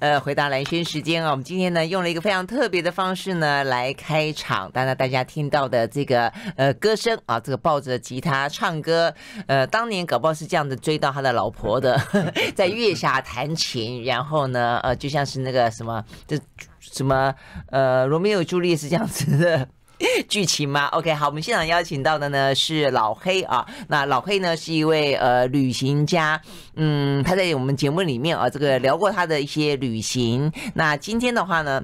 呃，回答蓝轩时间啊，我们今天呢用了一个非常特别的方式呢来开场。当然，大家听到的这个呃歌声啊，这个抱着吉他唱歌，呃，当年搞不好是这样子追到他的老婆的，在月下弹琴，然后呢，呃，就像是那个什么，这什么呃罗密欧朱丽是这样子的。剧情吗 o k 好，我们现场邀请到的呢是老黑啊，那老黑呢是一位呃旅行家，嗯，他在我们节目里面啊这个聊过他的一些旅行，那今天的话呢。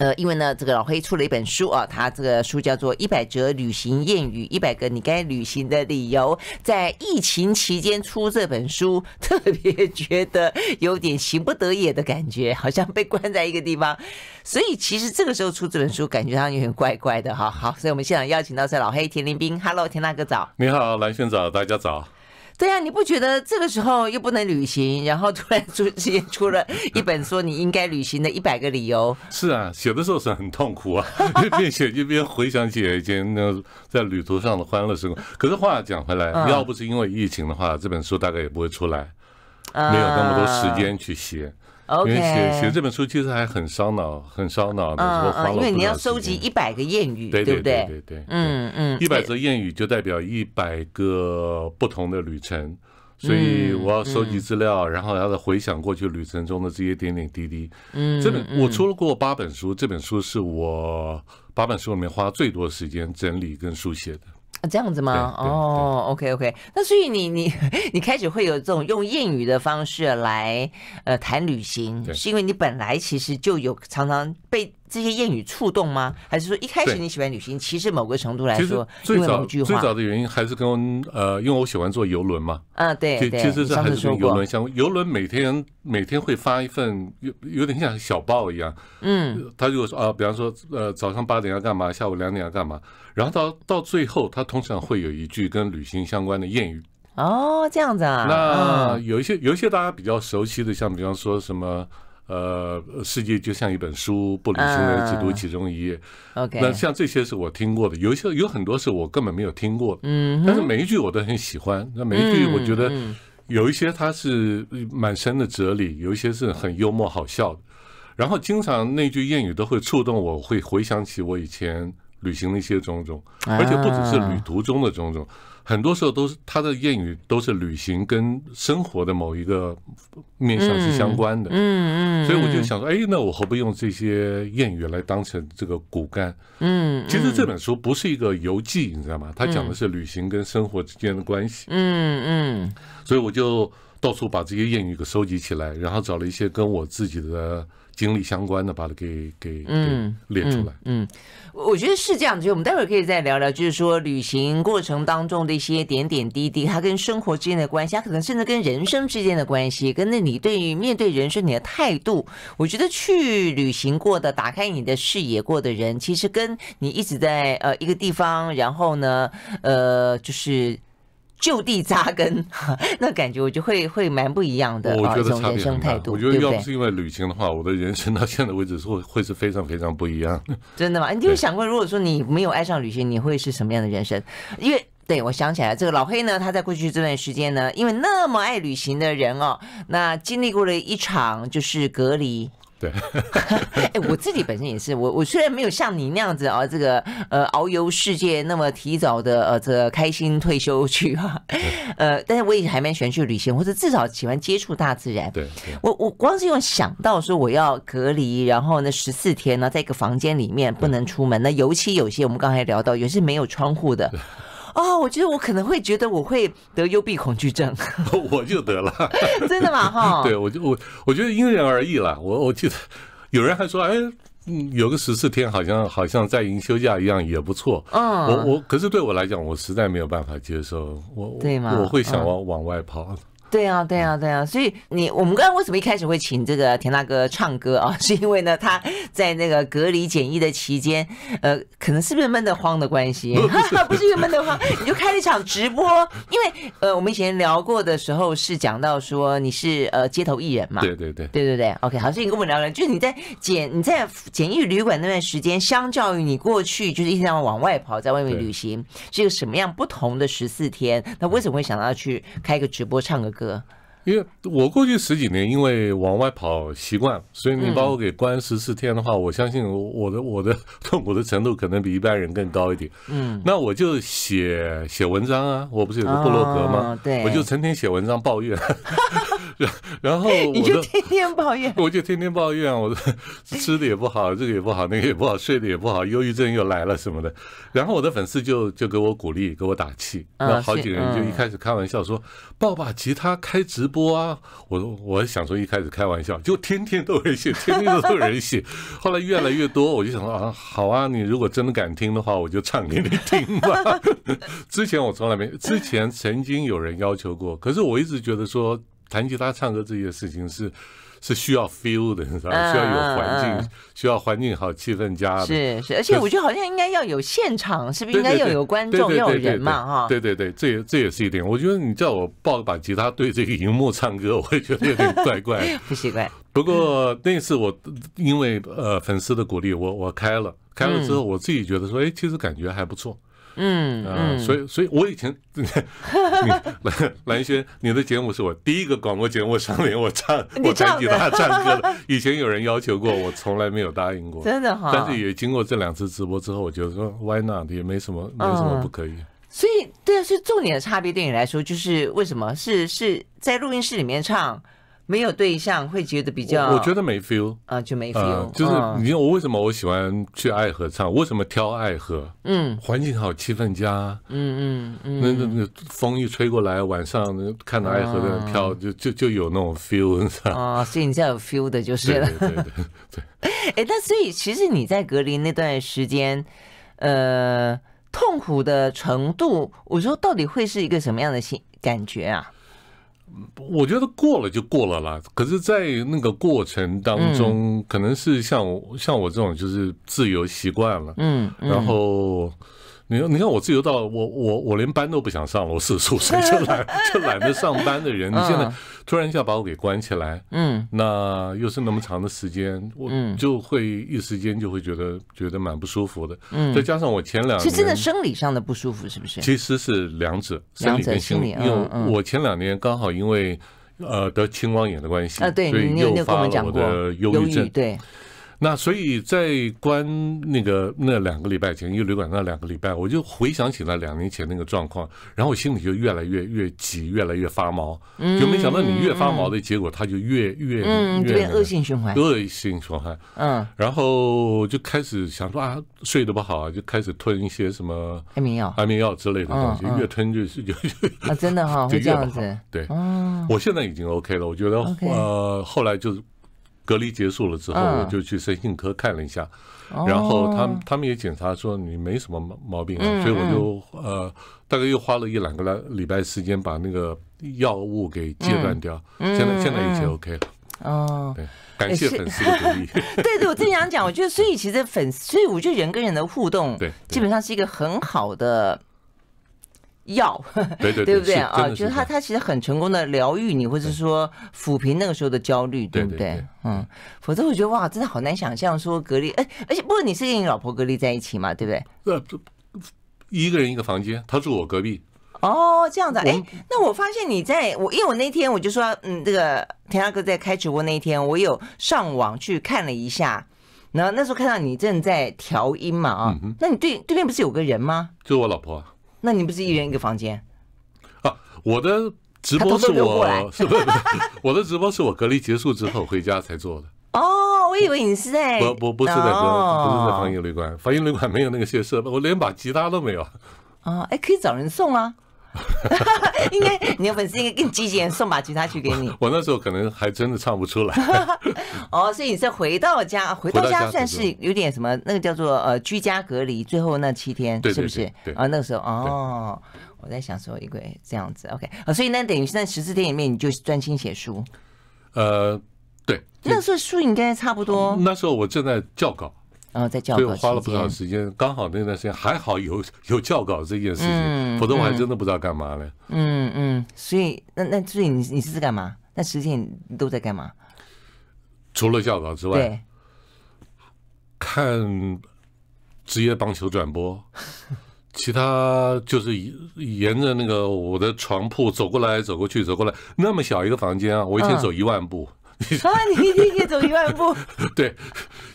呃，因为呢，这个老黑出了一本书啊，他这个书叫做《一百则旅行谚语》，一百个你该旅行的理由，在疫情期间出这本书，特别觉得有点行不得也的感觉，好像被关在一个地方，所以其实这个时候出这本书，感觉上有点怪怪的哈。好，所以我们现场邀请到是老黑田林斌 h e l l o 田大哥早，你好，蓝轩早，大家早。对呀，你不觉得这个时候又不能旅行，然后突然出现 出了一本说你应该旅行的一百个理由？是啊，写的时候是很痛苦啊，一边写一边回想起以前那在旅途上的欢乐时光。可是话讲回来，要不是因为疫情的话，这本书大概也不会出来，没有那么多时间去写。因为写写这本书其实还很烧脑，很烧脑的。嗯嗯，因为你要收集一百个谚语，对不对？对对。嗯嗯，一百则谚语就代表一百个不同的旅程，所以我要收集资料，然后要回想过去旅程中的这些点点滴滴。嗯，这本我出了过八本书，这本书是我八本书里面花最多时间整理跟书写的。啊，这样子吗？哦，OK，OK。那所以你你 你开始会有这种用谚语的方式来呃谈旅行，是因为你本来其实就有常常被。这些谚语触动吗？还是说一开始你喜欢旅行？其实某个程度来说，最早最早的原因还是跟呃，因为我喜欢坐游轮嘛。啊，对，对，是次说过。游轮每天每天会发一份有有点像小报一样。嗯。他如果说啊，比方说呃，早上八点要干嘛？下午两点要干嘛？然后到到最后，他通常会有一句跟旅行相关的谚语。哦，这样子啊。那有一些有一些大家比较熟悉的，像比方说什么。呃，世界就像一本书，不旅行只读其中一页。那像这些是我听过的，有些有很多是我根本没有听过。嗯，但是每一句我都很喜欢。那每一句我觉得，有一些它是满身的哲理，有一些是很幽默好笑的。然后经常那句谚语都会触动我，会回想起我以前旅行的一些种种，而且不只是旅途中的种种。很多时候都是他的谚语，都是旅行跟生活的某一个面向是相关的。嗯嗯，所以我就想说，哎，那我何不用这些谚语来当成这个骨干？嗯，其实这本书不是一个游记，你知道吗？他讲的是旅行跟生活之间的关系。嗯嗯，所以我就到处把这些谚语给收集起来，然后找了一些跟我自己的。经历相关的，把它给给给列出来。嗯，我觉得是这样子。我们待会儿可以再聊聊，就是说旅行过程当中的一些点点滴滴，它跟生活之间的关系，它可能甚至跟人生之间的关系，跟那你对于面对人生你的态度。我觉得去旅行过的，打开你的视野过的人，其实跟你一直在呃一个地方，然后呢，呃，就是。就地扎根，那感觉我就会会蛮不一样的。我觉得差别很大。我觉得要不是因为旅行的话，我的人生到现在为止是会是非常非常不一样。真的吗？你有想过，如果说你没有爱上旅行，你会是什么样的人生？因为对我想起来，这个老黑呢，他在过去这段时间呢，因为那么爱旅行的人哦，那经历过了一场就是隔离。对，哎，我自己本身也是，我我虽然没有像你那样子啊，这个呃，遨游世界那么提早的呃，这开心退休去 哈，呃，但是我也还蛮喜欢去旅行，或者至少喜欢接触大自然。对，我我光是用想到说我要隔离，然后呢十四天呢，在一个房间里面不能出门，那尤其有些我们刚才聊到，有些没有窗户的。哦，我觉得我可能会觉得我会得幽闭恐惧症，我就得了，真的吗？哈，对我就我，我觉得因人而异了。我我记得有人还说，哎，有个十四天，好像好像在营休假一样，也不错。嗯，我我可是对我来讲，我实在没有办法接受。我对吗？我会想往往外跑。对啊，对啊，对啊，所以你我们刚刚为什么一开始会请这个田大哥唱歌啊？是因为呢，他在那个隔离检疫的期间，呃，可能是不是闷得慌的关系？不是因为闷得慌，你就开了一场直播。因为呃，我们以前聊过的时候是讲到说你是呃街头艺人嘛？对对对，对对对。OK，好，以你跟我们聊聊，就是你在检你在检疫旅馆那段时间，相较于你过去就是一天要往外跑，在外面旅行，是一个什么样不同的十四天？那为什么会想到去开一个直播唱个歌？哥。因为我过去十几年因为往外跑习惯，所以你把我给关十四天的话，我相信我的我的痛苦的程度可能比一般人更高一点。嗯，那我就写写文章啊，我不是有个部落格吗？对，我就成天写文章抱怨，然后我就天天抱怨，我就天天抱怨，我吃的也不好，这个也不好，那个也不好，睡的也不好，忧郁症又来了什么的。然后我的粉丝就就给我鼓励，给我打气，那好几个人就一开始开玩笑说，抱把吉他开直播啊！我我想说一开始开玩笑，就天天都有人写，天天都有人写。后来越来越多，我就想说啊，好啊，你如果真的敢听的话，我就唱给你听吧。之前我从来没，之前曾经有人要求过，可是我一直觉得说弹吉他唱歌这件事情是。是需要 feel 的，你知道吧？需要有环境，需要环境好，气氛佳。是是，而且我觉得好像应该要有现场，是不是应该要有观众，要有人嘛？哈。对对对，这也这也是一点。我觉得你叫我抱个把吉他对着个荧幕唱歌，我觉得有点怪怪，不习惯。不过那次我因为呃粉丝的鼓励，我我开了，开了之后我自己觉得说，哎，其实感觉还不错。嗯嗯，所以所以，我以前，你蓝蓝轩，你的节目是我第一个广播节目上面我唱，我在吉他唱歌。的，以前有人要求过，我从来没有答应过，真的哈。但是也经过这两次直播之后，我觉得说 Why not？也没什么，没什么不可以。所以对啊，是重点的差别。对你来说，就是为什么是是在录音室里面唱？没有对象会觉得比较，我觉得没 feel 啊，就没 feel。就是你我为什么我喜欢去爱河唱？为什么挑爱河？嗯，环境好，气氛佳。嗯嗯嗯，那那那风一吹过来，晚上看到爱河的飘，就就就有那种 feel，是吧？哦，所以你叫有 feel 的就是了。对对对。哎，那所以其实你在隔离那段时间，呃，痛苦的程度，我说到底会是一个什么样的心感觉啊？我觉得过了就过了啦。可是，在那个过程当中，可能是像像我这种就是自由习惯了，嗯，然后。你你看，我自己都到我我我连班都不想上了，我十五岁就懒 就懒得上班的人。你现在突然一下把我给关起来，嗯，那又是那么长的时间，我就会一时间就会觉得觉得蛮不舒服的。嗯，再加上我前两年，其实生理上的不舒服是不是？其实是两者，生理跟心理，因为我前两年刚好因为呃得青光眼的关系啊，对，所以诱发了我的忧郁症，对。那所以，在关那个那两个礼拜前，一个旅馆那两个礼拜，我就回想起了两年前那个状况，然后我心里就越来越越急，越来越发毛，就没想到你越发毛的结果，他就越越越恶性循环，恶性循环，嗯，然后就开始想说啊，睡得不好啊，就开始吞一些什么安眠药、安眠药之类的东西，越吞越是啊，真的哈，就这样子，对，我现在已经 OK 了，我觉得呃，后来就是。隔离结束了之后，我就去神经科看了一下，然后他们他们也检查说你没什么毛病，所以我就呃，大概又花了一两个来礼拜时间把那个药物给戒断掉，现在现在已经 OK 了。哦，对，感谢粉丝的鼓励。对对，我正想讲，我觉得所以其实粉丝，所以我觉得人跟人的互动，对，基本上是一个很好的。药对对对，不对啊？就是他，他其实很成功的疗愈你，或者说抚平那个时候的焦虑，对不对？嗯，否则我觉得哇，真的好难想象说隔离，哎，而且不过你是跟你老婆隔离在一起嘛，对不对？一个人一个房间，她住我隔壁。哦，这样子。哎，那我发现你在我，因为我那天我就说，嗯，这个田大哥在开直播那一天，我有上网去看了一下，然后那时候看到你正在调音嘛，啊，那你对对面不是有个人吗？就我老婆。那你不是一人一个房间？啊，我的直播是我，我的直播是我隔离结束之后回家才做的。哦，我以为你是哎，不不不是在隔，不是在防疫旅馆，防疫旅馆没有那个些设备，我连把吉他都没有。啊，哎，可以找人送啊。应该，你有本事应该给积极，林送把吉他去给你。我那时候可能还真的唱不出来。哦，所以你是回到家，回到家算是有点什么，那个叫做呃居家隔离，最后那七天是不是？啊，那个时候哦，我在想说一个这样子，OK 啊，所以那等于是在十四天里面，你就专心写书。呃，对。那时候书应该差不多。那时候我正在校稿。然后再教稿，所以花了不少时间。刚好那段时间还好有有教稿这件事情，否则我还真的不知道干嘛呢。嗯嗯，所以那那所以你你是在干嘛？那时间都在干嘛？除了教稿之外，看职业棒球转播，其他就是沿着那个我的床铺走过来走过去走过来，那么小一个房间啊，我一天走一万步。啊，你一天以走一万步？对，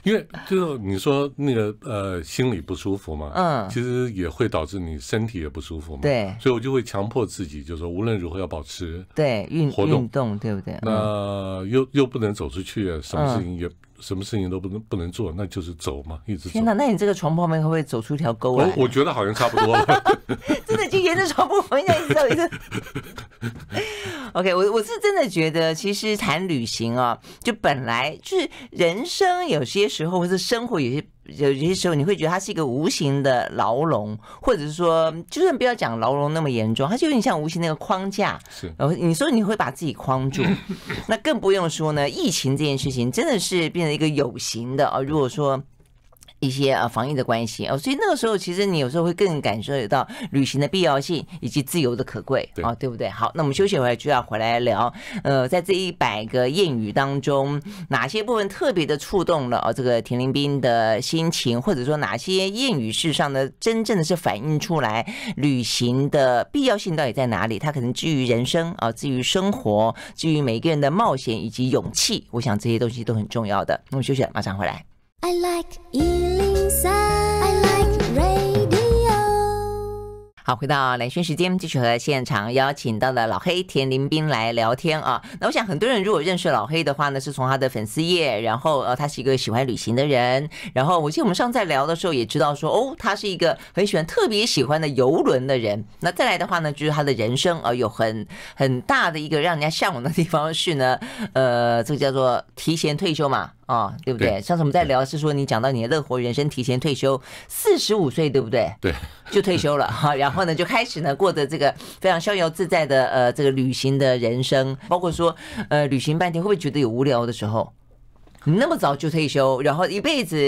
因为就是你说那个呃，心里不舒服嘛，嗯，其实也会导致你身体也不舒服嘛，对，所以我就会强迫自己，就是说无论如何要保持对运动，运动对不对？那又又不能走出去，什么事情也。什么事情都不能不能做，那就是走嘛，一直走。天哪，那你这个床旁边会不会走出一条沟啊？我觉得好像差不多，真的就沿着床铺一直走一直。OK，我我是真的觉得，其实谈旅行啊，就本来就是人生，有些时候或者生活有些。有有些时候，你会觉得它是一个无形的牢笼，或者是说，就算不要讲牢笼那么严重，它就有点像无形那个框架。是，然后你说你会把自己框住，那更不用说呢。疫情这件事情，真的是变成一个有形的啊！如果说。一些呃防疫的关系哦，所以那个时候其实你有时候会更感受到旅行的必要性以及自由的可贵啊，对不对？好，那我们休息回来就要回来聊，呃，在这一百个谚语当中，哪些部分特别的触动了哦这个田林斌的心情，或者说哪些谚语事实上呢，真正的是反映出来旅行的必要性到底在哪里？它可能基于人生啊，基于生活，基于每个人的冒险以及勇气，我想这些东西都很重要的。我们休息，马上回来。I like 103. I like radio. 好，回到蓝轩时间，继续和现场邀请到的老黑田林斌来聊天啊。那我想很多人如果认识老黑的话呢，是从他的粉丝页，然后呃，他是一个喜欢旅行的人，然后我记得我们上次在聊的时候也知道说哦，他是一个很喜欢特别喜欢的游轮的人。那再来的话呢，就是他的人生啊，有很很大的一个让人家向往的地方 是呢，呃，这个叫做提前退休嘛。啊，对不对？上次我们在聊是说，你讲到你的乐活人生，提前退休四十五岁，对不对？对，就退休了哈。然后呢，就开始呢，过着这个非常逍遥自在的呃，这个旅行的人生。包括说，呃，旅行半天会不会觉得有无聊的时候？你那么早就退休，然后一辈子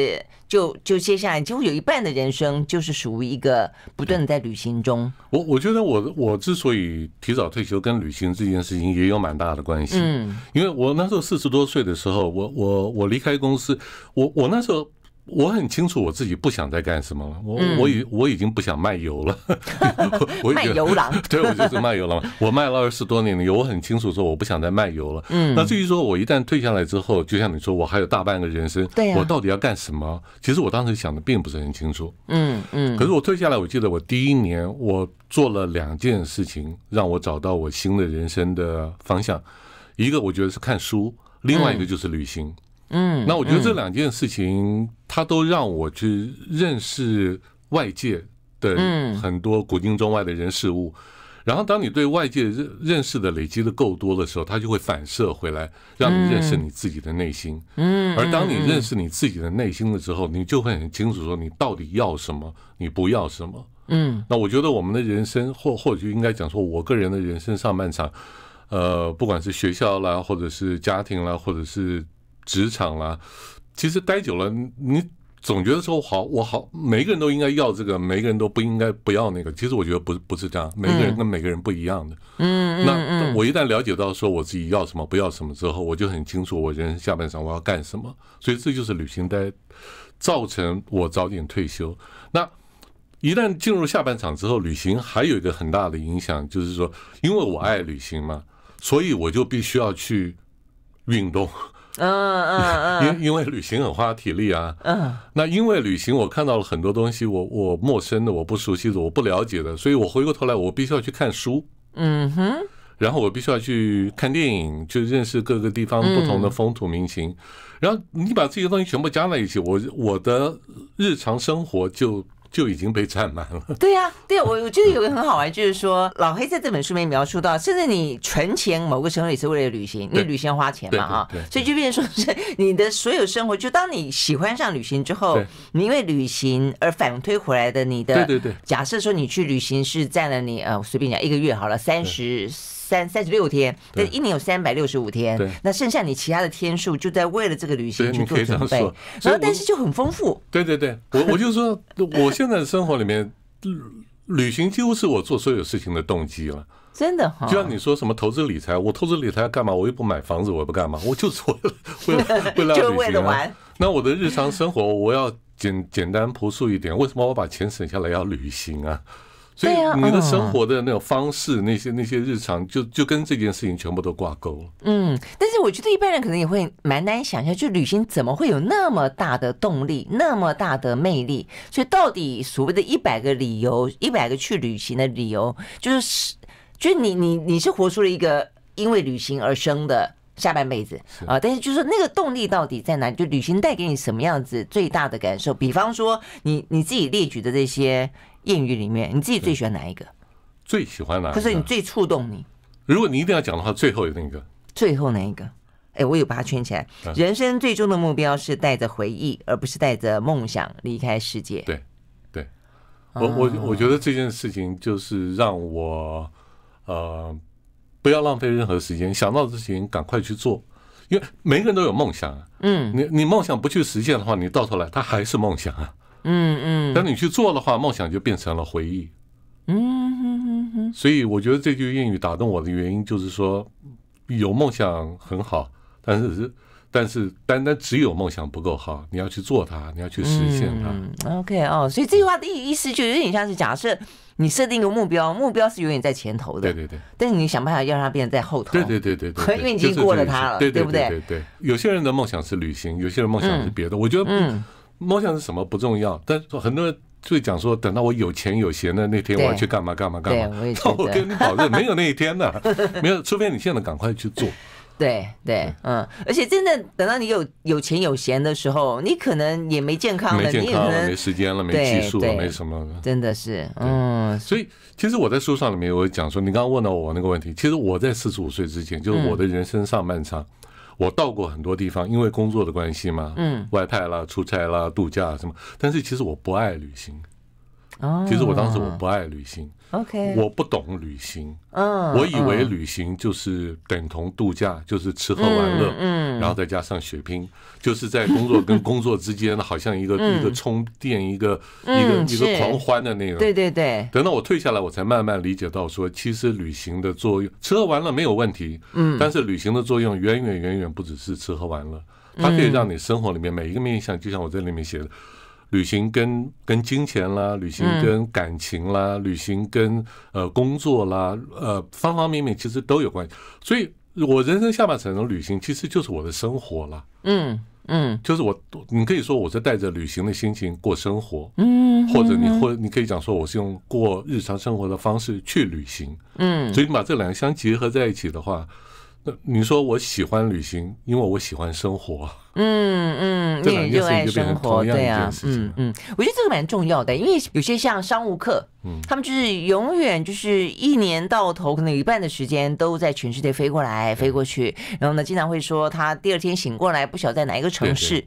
就就接下来几乎有一半的人生就是属于一个不断的在旅行中。我我觉得我我之所以提早退休，跟旅行这件事情也有蛮大的关系。嗯，因为我那时候四十多岁的时候，我我我离开公司，我我那时候。我很清楚我自己不想再干什么，了，我我已我已经不想卖油了，我卖油郎，对，我就是卖油郎，我卖了二十多年的油，我很清楚说我不想再卖油了。嗯，那至于说我一旦退下来之后，就像你说，我还有大半个人生，对，我到底要干什么？其实我当时想的并不是很清楚。嗯嗯。可是我退下来，我记得我第一年我做了两件事情，让我找到我新的人生的方向。一个我觉得是看书，另外一个就是旅行。嗯，那我觉得这两件事情，它都让我去认识外界的很多古今中外的人事物，然后当你对外界认认识的累积的够多的时候，它就会反射回来，让你认识你自己的内心。嗯，而当你认识你自己的内心的之后，你就会很清楚说你到底要什么，你不要什么。嗯，那我觉得我们的人生，或或者应该讲说，我个人的人生上半场，呃，不管是学校啦，或者是家庭啦，或者是职场啦，其实待久了，你总觉得说好，我好，每个人都应该要这个，每个人都不应该不要那个。其实我觉得不不是这样，每个人跟每个人不一样的。嗯那我一旦了解到说我自己要什么，不要什么之后，我就很清楚我人生下半场我要干什么。所以这就是旅行带造成我早点退休。那一旦进入下半场之后，旅行还有一个很大的影响，就是说，因为我爱旅行嘛，所以我就必须要去运动。嗯嗯嗯，因因为旅行很花体力啊。嗯，那因为旅行，我看到了很多东西，我我陌生的，我不熟悉的，我不了解的，所以我回过头来，我必须要去看书。嗯哼，然后我必须要去看电影，去认识各个地方不同的风土民情。然后你把这些东西全部加在一起，我我的日常生活就。就已经被占满了。对呀，对呀，我我觉得有个很好玩，就是说老黑在这本书里面描述到，甚至你存钱某个程度也是为了旅行，因为旅行花钱嘛，啊，所以就变成说是你的所有生活，就当你喜欢上旅行之后，你因为旅行而反推回来的你的，对对对，假设说你去旅行是占了你，呃，随便讲一个月好了，三十。三三十六天，对，一年有三百六十五天，对。那剩下你其他的天数，就在为了这个旅行去做准备。然后，但是就很丰富。对对对，我我就说，我现在的生活里面，旅行几乎是我做所有事情的动机了。真的哈，就像你说什么投资理财，我投资理财要干嘛？我又不买房子，我也不干嘛，我就是 为了为了为了玩。那我的日常生活，我要简简单朴素一点。为什么我把钱省下来要旅行啊？对呀，你的生活的那种方式，那些那些日常，就就跟这件事情全部都挂钩。嗯，但是我觉得一般人可能也会蛮难想象，就旅行怎么会有那么大的动力，那么大的魅力。所以，到底所谓的一百个理由，一百个去旅行的理由，就是就是你你你是活出了一个因为旅行而生的下半辈子啊。但是，就是那个动力到底在哪里？就旅行带给你什么样子最大的感受？比方说，你你自己列举的这些。谚语里面，你自己最喜欢哪一个？最喜欢哪一个？可是你最触动你。如果你一定要讲的话，最后哪那个？最后那一个？哎，我有把它圈起来。人生最终的目标是带着回忆，而不是带着梦想离开世界。对，对我我我觉得这件事情就是让我呃不要浪费任何时间，想到的事情赶快去做，因为每个人都有梦想。啊，嗯，你你梦想不去实现的话，你到头来它还是梦想啊。嗯嗯，当你去做的话，梦想就变成了回忆。嗯哼哼哼。所以我觉得这句谚语打动我的原因就是说，有梦想很好，但是是但是单单只有梦想不够好，你要去做它，你要去实现它。OK 哦，所以这句话的意思就有点像是假设你设定一个目标，目标是永远在前头的，对对对，但是你想办法要让它变在后头，对对对对对，很运气过了它了，对对对对对。有些人的梦想是旅行，有些人梦想是别的，我觉得嗯。梦想是什么不重要，但是很多人就会讲说，等到我有钱有闲的那天，我要去干嘛干嘛干嘛。我 我跟你保证，没有那一天的，没有，除非你现在赶快去做。对对，嗯，而且真的等到你有有钱有闲的时候，你可能也没健康了，你可能没时间了，没技术了，没什么了。真的是，嗯。所以其实我在书上里面我讲说，你刚刚问到我那个问题，其实我在四十五岁之前，就是我的人生上半场。我到过很多地方，因为工作的关系嘛，嗯，外派啦、出差啦、度假什么。但是其实我不爱旅行。其实我当时我不爱旅行，OK，我不懂旅行，嗯，我以为旅行就是等同度假，就是吃喝玩乐，嗯，然后再加上血拼，就是在工作跟工作之间 好像一个一个充电，一个一个一个狂欢的那种，对对对。等到我退下来，我才慢慢理解到说，其实旅行的作用，吃喝玩乐没有问题，嗯，但是旅行的作用远远远远不只是吃喝玩乐，它可以让你生活里面每一个面向，就像我在里面写的。旅行跟跟金钱啦，旅行跟感情啦，旅行跟呃工作啦，呃方方面面其实都有关系。所以，我人生下半场的旅行其实就是我的生活了。嗯嗯，就是我，你可以说我是带着旅行的心情过生活，嗯，或者你或你可以讲说我是用过日常生活的方式去旅行，嗯。所以你把这两个相结合在一起的话，那你说我喜欢旅行，因为我喜欢生活。嗯嗯，有热爱生活，对啊，嗯嗯，我觉得这个蛮重要的，因为有些像商务客，嗯，他们就是永远就是一年到头可能一半的时间都在全世界飞过来飞过去，然后呢经常会说他第二天醒过来不晓得在哪一个城市，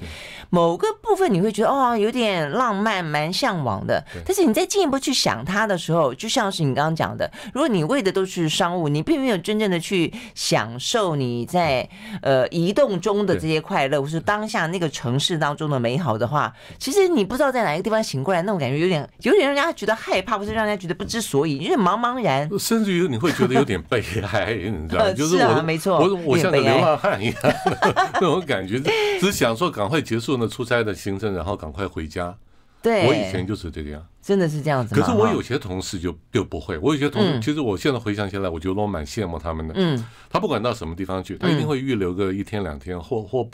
某个部分你会觉得哦有点浪漫蛮向往的，但是你再进一步去想他的时候，就像是你刚刚讲的，如果你为的都是商务，你并没有真正的去享受你在呃移动中的这些快乐，或是。当下那个城市当中的美好的话，其实你不知道在哪个地方醒过来，那种感觉有点，有点让人家觉得害怕，不是让人家觉得不知所以，有点茫茫然，甚至于你会觉得有点悲哀，你知道吗？就是我，没错，我我像个流浪汉一样，那种感觉，只想说赶快结束呢出差的行程，然后赶快回家。对，我以前就是这个样，真的是这样子。可是我有些同事就就不会，我有些同，其实我现在回想起来，我觉得我蛮羡慕他们的。嗯，他不管到什么地方去，他一定会预留个一天两天，或或，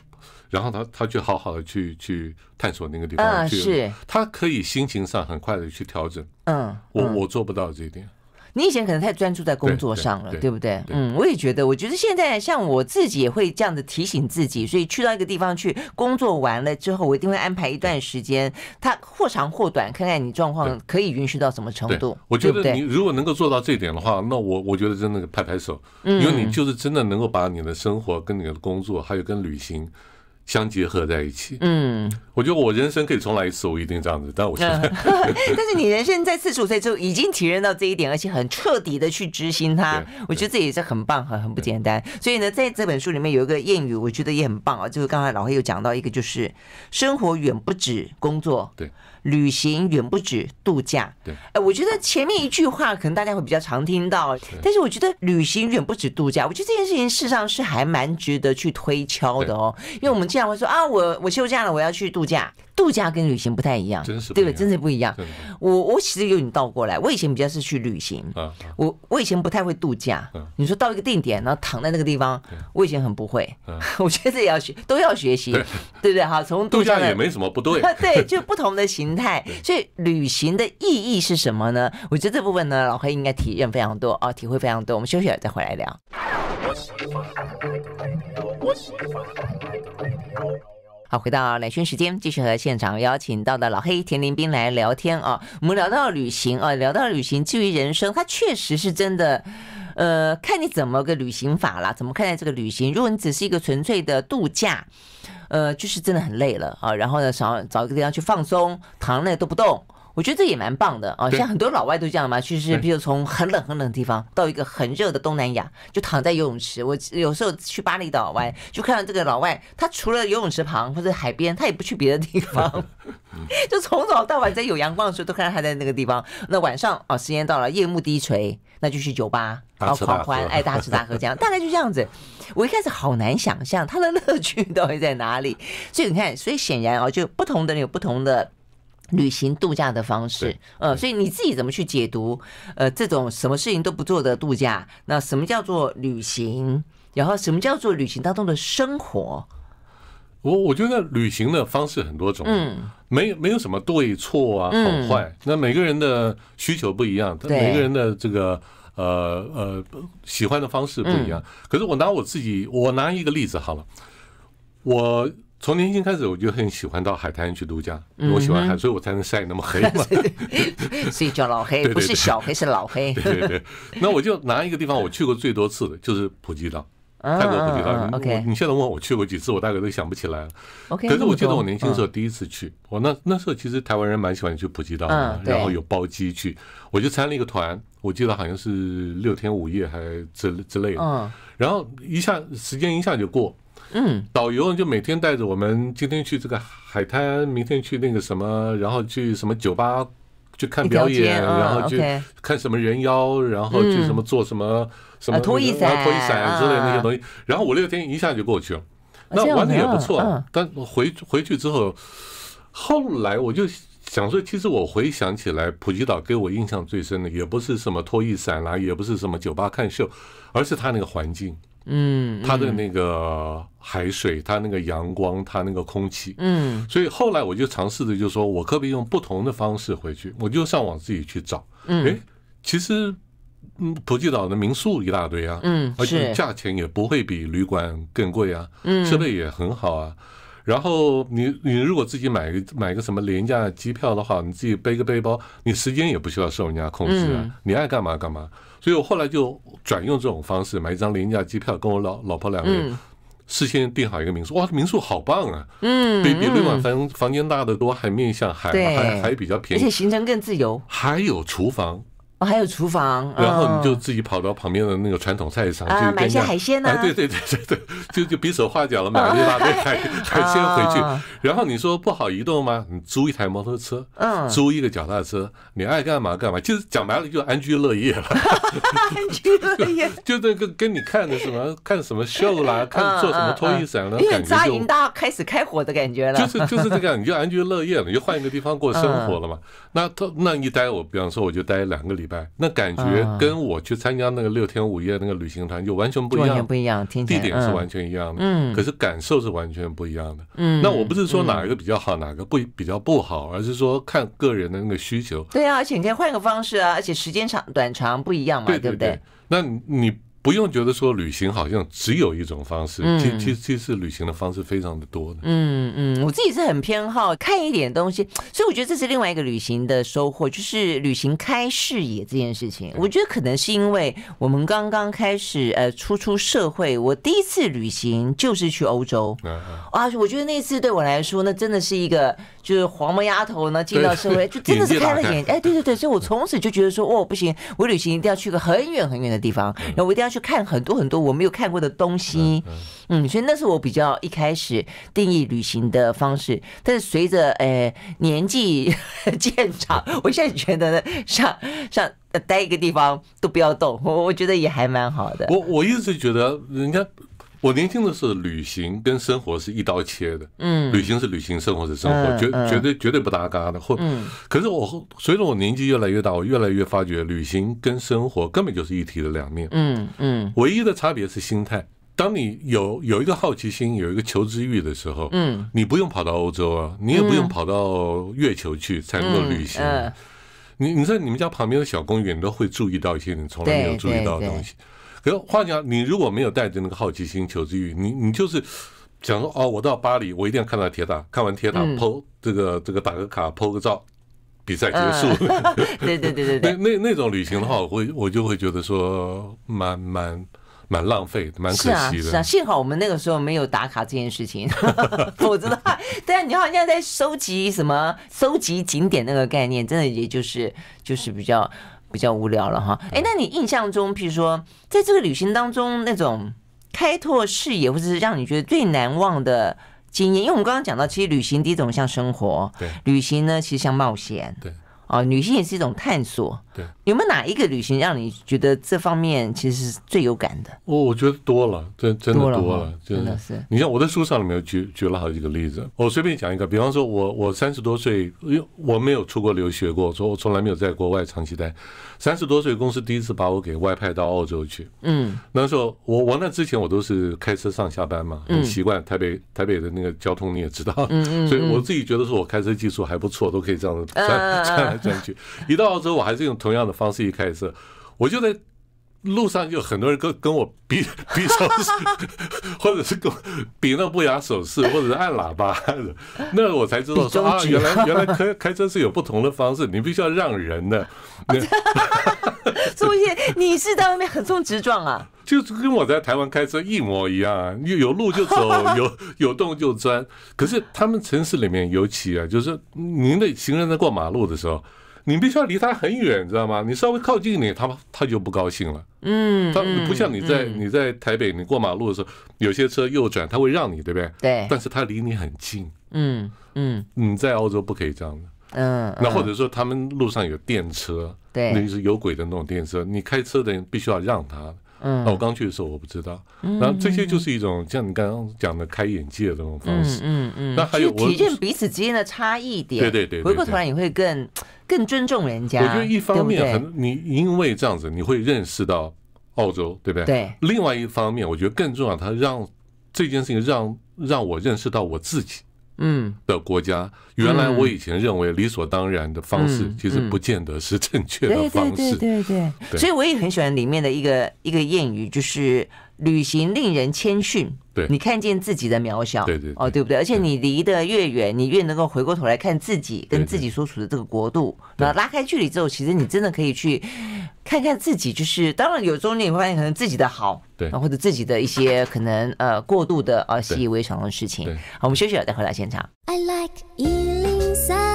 然后他他去好好的去去探索那个地方。去是他可以心情上很快的去调整。嗯，我我做不到这一点。你以前可能太专注在工作上了，对不对？嗯，我也觉得，我觉得现在像我自己也会这样子提醒自己，所以去到一个地方去工作完了之后，我一定会安排一段时间，它或长或短，看看你状况可以允许到什么程度。我觉得你如果能够做到这一点的话，那我我觉得真的拍拍手，嗯，因为你就是真的能够把你的生活跟你的工作还有跟旅行相结合在一起，嗯。我觉得我人生可以重来一次，我一定这样子。但我现在，但是你人生在四十五岁之后已经体验到这一点，而且很彻底的去执行它。我觉得这也是很棒，很很不简单。所以呢，在这本书里面有一个谚语，我觉得也很棒啊。就是刚才老黑有讲到一个，就是生活远不止工作。对，旅行远不止度假。对，哎，我觉得前面一句话可能大家会比较常听到，但是我觉得旅行远不止度假。我觉得这件事情事实上是还蛮值得去推敲的哦，因为我们经常会说啊，我我休假了，我要去度。假度假跟旅行不太一样，真是对不对？真是不一样。我我其实有点倒过来，我以前比较是去旅行，我我以前不太会度假。你说到一个定点，然后躺在那个地方，我以前很不会。我觉得也要学，都要学习，对不对？哈，从度假也没什么不对。对，就不同的形态。所以旅行的意义是什么呢？我觉得这部分呢，老黑应该体验非常多，哦，体会非常多。我们休息了再回来聊。回到来宣时间，继续和现场邀请到的老黑田林斌来聊天啊。我们聊到旅行啊，聊到旅行，至于人生，它确实是真的，呃，看你怎么个旅行法啦，怎么看待这个旅行。如果你只是一个纯粹的度假，呃，就是真的很累了啊。然后呢，想要找一个地方去放松，躺那都不动。我觉得这也蛮棒的啊，像很多老外都这样嘛，就是比如从很冷很冷的地方到一个很热的东南亚，就躺在游泳池。我有时候去巴厘岛玩，就看到这个老外，他除了游泳池旁或者海边，他也不去别的地方，就从早到晚在有阳光的时候都看到他在那个地方。那晚上啊，时间到了，夜幕低垂，那就去酒吧，然后狂欢，爱大吃大喝这样，大概就这样子。我一开始好难想象他的乐趣到底在哪里，所以你看，所以显然啊，就不同的人有不同的。旅行度假的方式，呃，所以你自己怎么去解读？呃，这种什么事情都不做的度假，那什么叫做旅行？然后什么叫做旅行当中的生活？我我觉得旅行的方式很多种，嗯，没没有什么对错啊，好坏。那每个人的需求不一样，每个人的这个呃呃喜欢的方式不一样。可是我拿我自己，我拿一个例子好了，我。从年轻开始，我就很喜欢到海滩去度假。我喜欢海，所以我才能晒那么黑嘛。所以叫老黑，不是小黑，是老黑。对对对，那我就拿一个地方，我去过最多次的就是普吉岛，泰国普吉岛。OK，你现在问我去过几次，我大概都想不起来了。OK，可是我记得我年轻时候第一次去，我那那时候其实台湾人蛮喜欢去普吉岛的，然后有包机去，我就参了一个团，我记得好像是六天五夜还之之类的。嗯，然后一下时间一下就过。嗯，导游就每天带着我们，今天去这个海滩，明天去那个什么，然后去什么酒吧去看表演，然后去看什么人妖，然后去什么做什么什么脱衣伞、脱衣伞之类那些东西，然后五六天一下就过去了。那玩的也不错，但回回去之后，后来我就想说，其实我回想起来，普吉岛给我印象最深的，也不是什么脱衣伞啦，也不是什么酒吧看秀，而是它那个环境。嗯，它的那个海水，它那个阳光，它那个空气，嗯，所以后来我就尝试着，就是说我可不可以用不同的方式回去？我就上网自己去找。嗯，哎，其实，嗯，普吉岛的民宿一大堆啊，嗯，而且价钱也不会比旅馆更贵啊，嗯，设备也很好啊。然后你你如果自己买个买个什么廉价机票的话，你自己背个背包，你时间也不需要受人家控制啊，你爱干嘛干嘛。所以我后来就转用这种方式，买一张廉价机票，跟我老老婆两位事先订好一个民宿。哇，这民宿好棒啊！嗯，比比六馆房房间大的多，还面向海，还还比较便宜，而且行程更自由，还有厨房。我还有厨房，然后你就自己跑到旁边的那个传统菜市场去买一些海鲜呢。对对对对对，就 就比手画脚了买了一大堆海海鲜回去。然后你说不好移动吗？你租一台摩托车，嗯，租一个脚踏车，你爱干嘛干嘛。就是讲白了就安居乐业了。安居乐业，就那个跟你看的什么看什么秀啦，看做什么脱衣伞了，你扎营大开始开火的感觉了。就是就是这样，你就安居乐业了，你就换一个地方过生活了嘛。那他那一待，我比方说我就待两个礼拜。那感觉跟我去参加那个六天五夜那个旅行团就完全不一样，不一样，地点是完全一样的，嗯，可是感受是完全不一样的，嗯。那我不是说哪一个比较好，哪个不比较不好，而是说看个人的那个需求。对啊，而且可以换个方式啊，而且时间长短长不一样嘛，对不对？那你。不用觉得说旅行好像只有一种方式，其其其实旅行的方式非常的多的。嗯嗯，我自己是很偏好看一点东西，所以我觉得这是另外一个旅行的收获，就是旅行开视野这件事情。我觉得可能是因为我们刚刚开始呃初出社会，我第一次旅行就是去欧洲，啊，我觉得那次对我来说那真的是一个。就是黄毛丫头呢，进到社会 就真的是开了眼，哎，对对对，所以我从此就觉得说，哦，不行，我旅行一定要去个很远很远的地方，然后我一定要去看很多很多我没有看过的东西，嗯，所以那是我比较一开始定义旅行的方式。但是随着诶年纪 渐长，我现在觉得呢，像像待一个地方都不要动，我我觉得也还蛮好的。我我一直觉得人家。我年轻的时候，旅行跟生活是一刀切的，嗯，旅行是旅行，生活是生活，绝绝对绝对不搭嘎的。或可是我随着我年纪越来越大，我越来越发觉，旅行跟生活根本就是一体的两面，嗯嗯，唯一的差别是心态。当你有有一个好奇心，有一个求知欲的时候，嗯，你不用跑到欧洲啊，你也不用跑到月球去才能够旅行。你你在你们家旁边的小公园，都会注意到一些你从来没有注意到的东西。别话讲，你如果没有带着那个好奇心、求知欲，你你就是想说哦，我到巴黎，我一定要看到铁塔，看完铁塔，拍这个这个打个卡，o 个照，比赛结束。对对对对对。那那那种旅行的话，我会我就会觉得说，蛮蛮蛮浪费，蛮可惜的。是啊，幸好我们那个时候没有打卡这件事情，否则的话，对啊，你好像在收集什么收集景点那个概念，真的也就是就是比较。比较无聊了哈，哎，那你印象中，譬如说，在这个旅行当中，那种开拓视野，或者是让你觉得最难忘的经验，因为我们刚刚讲到，其实旅行第一种像生活，对，旅行呢，其实像冒险，对。哦，旅行也是一种探索。对，有没有哪一个旅行让你觉得这方面其实最有感的？我我觉得多了，真真的多了，真的是。你像我在书上里面举举了好几个例子，我随便讲一个，比方说，我我三十多岁，为我没有出国留学过，说我从来没有在国外长期待。三十多岁公司第一次把我给外派到澳洲去。嗯，那时候我我那之前我都是开车上下班嘛，很习惯。台北台北的那个交通你也知道，所以我自己觉得说我开车技术还不错，都可以这样子转。争取一到澳洲，我还是用同样的方式。一开始，我就在。路上就很多人跟跟我比比手势，或者是跟比那不雅手势，或者是按喇叭，那我才知道说啊，原来原来开开车是有不同的方式，你必须要让人的。注 意，你是在外面横冲直撞啊？就跟我在台湾开车一模一样啊，有路就走，有有洞就钻。可是他们城市里面尤其啊，就是您的行人在过马路的时候。你必须要离他很远，知道吗？你稍微靠近一点，他他就不高兴了。嗯，他不像你在你在台北，你过马路的时候，有些车右转，他会让你，对不对？对。但是他离你很近。嗯嗯，你在澳洲不可以这样的。嗯。那或者说他们路上有电车，对，那是有轨的那种电车，你开车的人必须要让他。嗯，那我刚去的时候我不知道，那这些就是一种像你刚刚讲的开眼界这种方式，嗯嗯那还有我体现彼此之间的差异点，对对对。回过头来你会更更尊重人家。我觉得一方面很你因为这样子你会认识到澳洲，对不对？对。另外一方面，我觉得更重要，它让这件事情让让我认识到我自己。嗯的国家，原来我以前认为理所当然的方式，其实不见得是正确的方式。对对对对对。所以我也很喜欢里面的一个一个谚语，就是。旅行令人谦逊，对你看见自己的渺小，对对哦，对不对？而且你离得越远，你越能够回过头来看自己跟自己所处的这个国度。那拉开距离之后，其实你真的可以去看看自己。就是当然，有中间你会发现可能自己的好，对，或者自己的一些可能呃过度的呃习以为常的事情。好，我们休息了，再回到现场。I like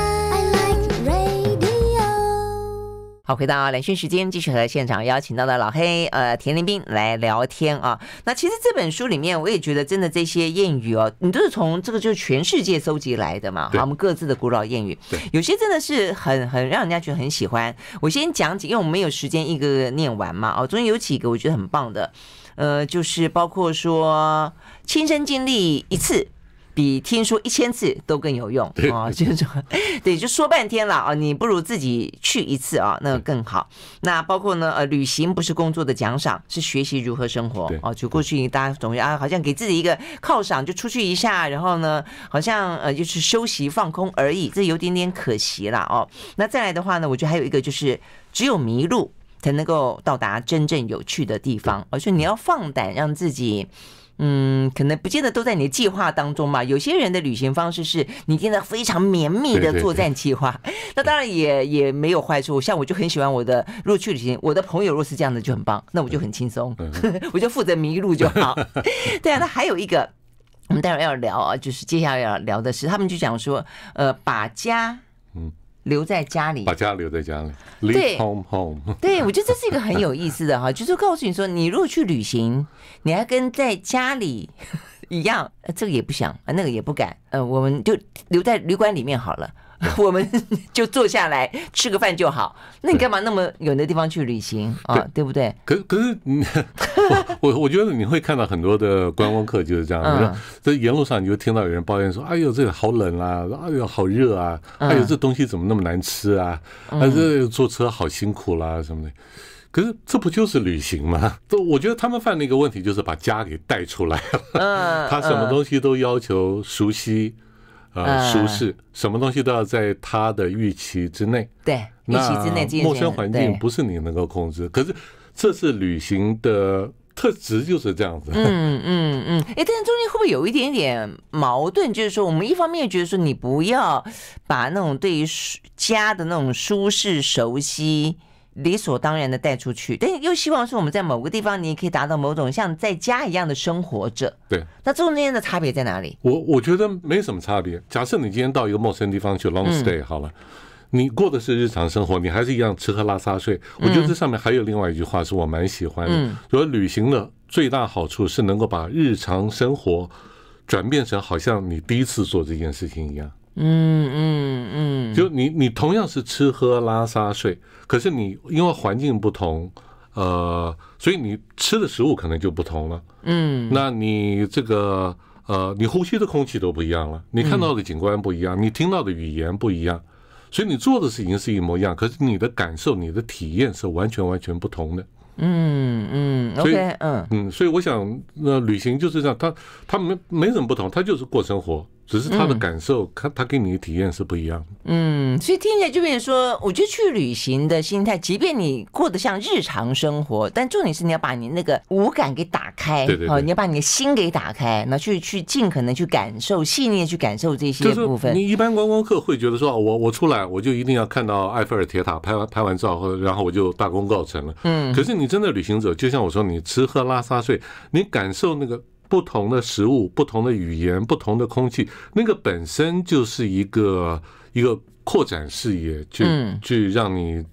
好，回到两连时间，继续和现场邀请到的老黑，呃，田林斌来聊天啊。那其实这本书里面，我也觉得真的这些谚语哦，你都是从这个就是全世界搜集来的嘛，好，我们各自的古老谚语，有些真的是很很让人家觉得很喜欢。我先讲几，因为我们没有时间一个个念完嘛，哦，中间有几个我觉得很棒的，呃，就是包括说亲身经历一次。比听说一千次都更有用啊！就是对，就说半天了啊，你不如自己去一次啊，那更好。那包括呢，呃，旅行不是工作的奖赏，是学习如何生活哦。就过去大家总要啊，好像给自己一个犒赏，就出去一下，然后呢，好像呃，就是休息放空而已，这有点点可惜了哦。那再来的话呢，我觉得还有一个就是，只有迷路才能够到达真正有趣的地方，而且你要放胆让自己。嗯，可能不见得都在你的计划当中嘛。有些人的旅行方式是你订了非常绵密的作战计划，那当然也也没有坏处。像我就很喜欢我的若去旅行，我的朋友若是这样的就很棒，那我就很轻松，我就负责迷路就好。对啊，那还有一个，我们待会要聊啊，就是接下来要聊的是，他们就讲说，呃，把家，嗯。留在家里，把家留在家里，leave home home。对，我觉得这是一个很有意思的哈，就是告诉你说，你如果去旅行，你还跟在家里一样，这个也不想，那个也不敢，呃，我们就留在旅馆里面好了。我们就坐下来吃个饭就好，那你干嘛那么远的地方去旅行啊？对不对？可可是，我我觉得你会看到很多的观光客就是这样，在沿路上你就听到有人抱怨说：“哎呦，这里好冷啊！哎呦，好热啊！哎呦，这东西怎么那么难吃啊？还是坐车好辛苦啦什么的。”可是这不就是旅行吗？都 我觉得他们犯的一个问题就是把家给带出来了，他什么东西都要求熟悉。啊，舒适，什么东西都要在他的预期之内。对，预期之内，陌生环境不是你能够控制。可是，这是旅行的特质就是这样子。嗯嗯嗯，哎，但是中间会不会有一点点矛盾？就是说，我们一方面觉得说，你不要把那种对于家的那种舒适、熟悉。理所当然的带出去，但又希望是我们在某个地方，你也可以达到某种像在家一样的生活着。对，那中间的差别在哪里？我我觉得没什么差别。假设你今天到一个陌生地方去 long stay 好了，你过的是日常生活，你还是一样吃喝拉撒睡。我觉得这上面还有另外一句话是我蛮喜欢的，说旅行的最大好处是能够把日常生活转变成好像你第一次做这件事情一样。嗯嗯嗯，就你你同样是吃喝拉撒睡，可是你因为环境不同，呃，所以你吃的食物可能就不同了。嗯，那你这个呃，你呼吸的空气都不一样了，你看到的景观不一样，你听到的语言不一样，所以你做的事情是一模一样，可是你的感受、你的体验是完全完全不同的。嗯嗯，所以嗯嗯，所以我想，那旅行就是这样，它它没没什么不同，它就是过生活。只是他的感受，他他给你的体验是不一样的。嗯，所以听起来就变成说，我觉得去旅行的心态，即便你过得像日常生活，但重点是你要把你那个五感给打开，对对，哦，你要把你的心给打开，那去去尽可能去感受，细腻的去感受这些部分。你一般观光客会觉得说，我我出来我就一定要看到埃菲尔铁塔，拍完拍完照后，然后我就大功告成了。嗯，可是你真的旅行者，就像我说，你吃喝拉撒睡，你感受那个。不同的食物、不同的语言、不同的空气，那个本身就是一个一个扩展视野、去去让你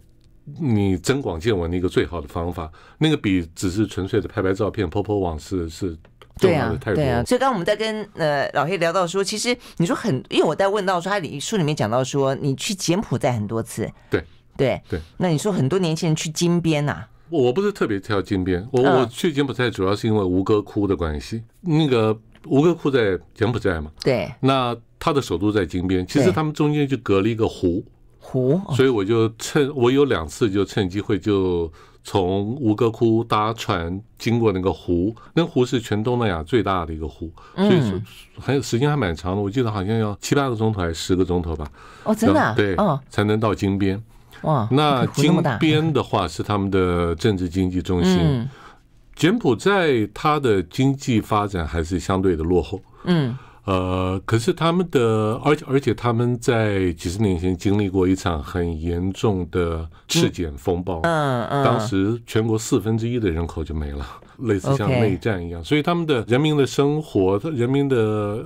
你增广见闻的一个最好的方法。那个比只是纯粹的拍拍照片、泼泼网是是重要的太多。所以刚刚我们在跟呃老黑聊到说，其实你说很，因为我在问到说，他里书里面讲到说，你去柬埔寨很多次，对对对，那你说很多年轻人去金边呐？我不是特别挑金边，我我去柬埔寨主要是因为吴哥窟的关系。那个吴哥窟在柬埔寨嘛？对。那它的首都在金边，其实他们中间就隔了一个湖。湖。所以我就趁我有两次就趁机会就从吴哥窟搭船经过那个湖，那湖是全东南亚最大的一个湖，所以还有时间还蛮长的。我记得好像要七八个钟头还是十个钟头吧？哦，真的？对，哦，才能到金边。哇，那金边的话是他们的政治经济中心。柬埔寨，它的经济发展还是相对的落后。嗯，呃，可是他们的，而且而且他们在几十年前经历过一场很严重的赤柬风暴。嗯嗯，当时全国四分之一的人口就没了，类似像内战一样。所以他们的人民的生活，人民的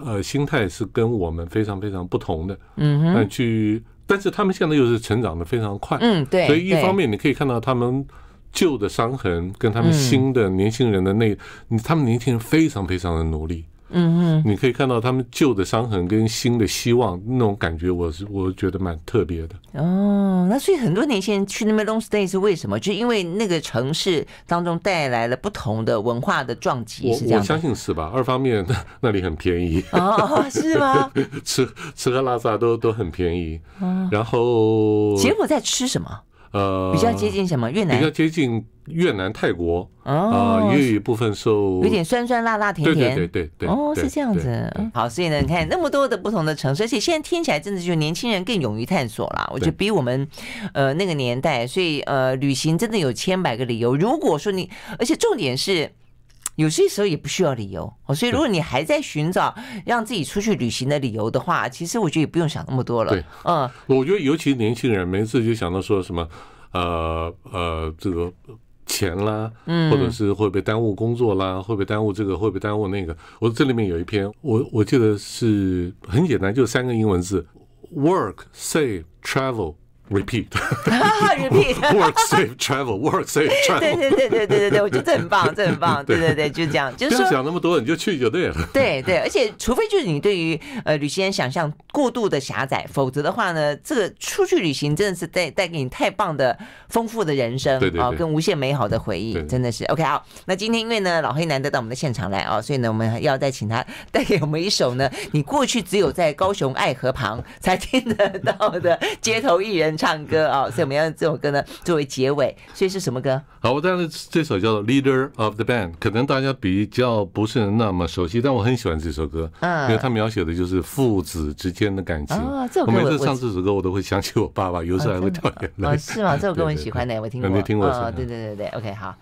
呃心态是跟我们非常非常不同的。嗯，但去。但是他们现在又是成长的非常快，嗯，对，所以一方面你可以看到他们旧的伤痕，跟他们新的年轻人的那，他们年轻人非常非常的努力。嗯嗯，你可以看到他们旧的伤痕跟新的希望，那种感觉，我是我觉得蛮特别的。哦，那所以很多年轻人去那边 long stay 是为什么？就因为那个城市当中带来了不同的文化的撞击，是这样。我相信是吧？二方面那 那里很便宜哦，是吗？吃吃喝拉撒都都很便宜。嗯，然后结果在吃什么？呃，比较接近什么？越南比较接近越南、泰国啊，也有部分受有点酸酸辣辣、甜甜，对对对对哦，是这样子。好，所以呢，你看那么多的不同的城市，而且现在听起来，真的就年轻人更勇于探索了。我觉得比我们呃那个年代，所以呃，旅行真的有千百个理由。如果说你，而且重点是。有些时候也不需要理由，哦，所以如果你还在寻找让自己出去旅行的理由的话，其实我觉得也不用想那么多了。对，嗯，我觉得尤其年轻人每次就想到说什么，呃呃，这个钱啦，嗯，或者是会不会耽误工作啦，会不会耽误这个，会不会耽误那个？我这里面有一篇，我我记得是很简单，就三个英文字：work，s a v e travel。Repeat. r e e p a t Work safe travel. Work safe travel. 对对对对对对对，我觉得这很棒，这很棒。对对对，就这样。就不要想那么多，你就去就对了。对对，而且除非就是你对于呃旅行人想象过度的狭窄，否则的话呢，这个出去旅行真的是带带给你太棒的丰富的人生啊，跟无限美好的回忆，真的是 OK 好，那今天因为呢老黑难得到我们的现场来啊，所以呢我们要再请他带给我们一首呢，你过去只有在高雄爱河旁才听得到的街头艺人。唱歌啊，所以我们要用这首歌呢作为结尾。所以是什么歌？好，我当然这首叫《Leader of the Band》，可能大家比较不是那么熟悉，但我很喜欢这首歌，因为它描写的就是父子之间的感情。我每次唱这首歌，我都会想起我爸爸，有时候还会掉眼泪。是吗？这首歌 我很喜欢的，我听过。没听过？哦，对对对对，OK，好。